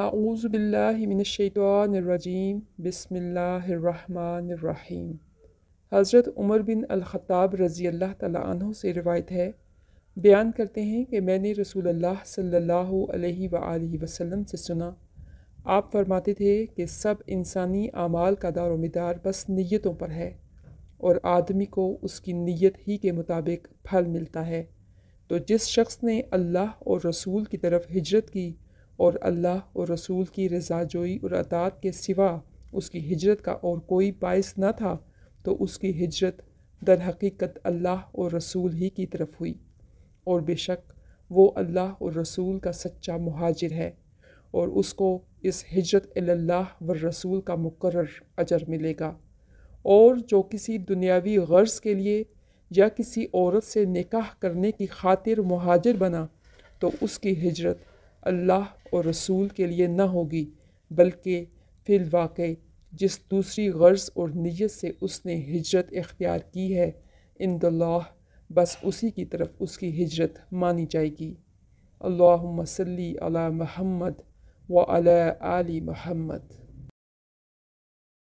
اعوذ باللہ من الشیطان الرجیم بسم اللہ الرحمن الرحیم حضرت عمر بن الخطاب رضی اللہ تعالیٰ عنہ سے روایت ہے بیان کرتے ہیں کہ میں نے رسول اللہ صلی اللہ علیہ وآلہ وسلم سے سنا آپ فرماتے تھے کہ سب انسانی اعمال کا دار و مدار بس نیتوں پر ہے اور آدمی کو اس کی نیت ہی کے مطابق پھل ملتا ہے تو جس شخص نے اللہ اور رسول کی طرف ہجرت کی اور اللہ اور رسول کی رضا جوئی اور اطاعت کے سوا اس کی ہجرت کا اور کوئی باعث نہ تھا تو اس کی ہجرت حقیقت اللہ اور رسول ہی کی طرف ہوئی اور بے شک وہ اللہ اور رسول کا سچا مہاجر ہے اور اس کو اس ہجرت اللہ و رسول کا مقرر اجر ملے گا اور جو کسی دنیاوی غرض کے لیے یا کسی عورت سے نکاح کرنے کی خاطر مہاجر بنا تو اس کی ہجرت اللہ اور رسول کے لیے نہ ہوگی بلکہ فی الواقع جس دوسری غرض اور نیت سے اس نے ہجرت اختیار کی ہے ان اللہ بس اسی کی طرف اس کی ہجرت مانی جائے گی اللہ مسلی علی محمد و علی علی محمد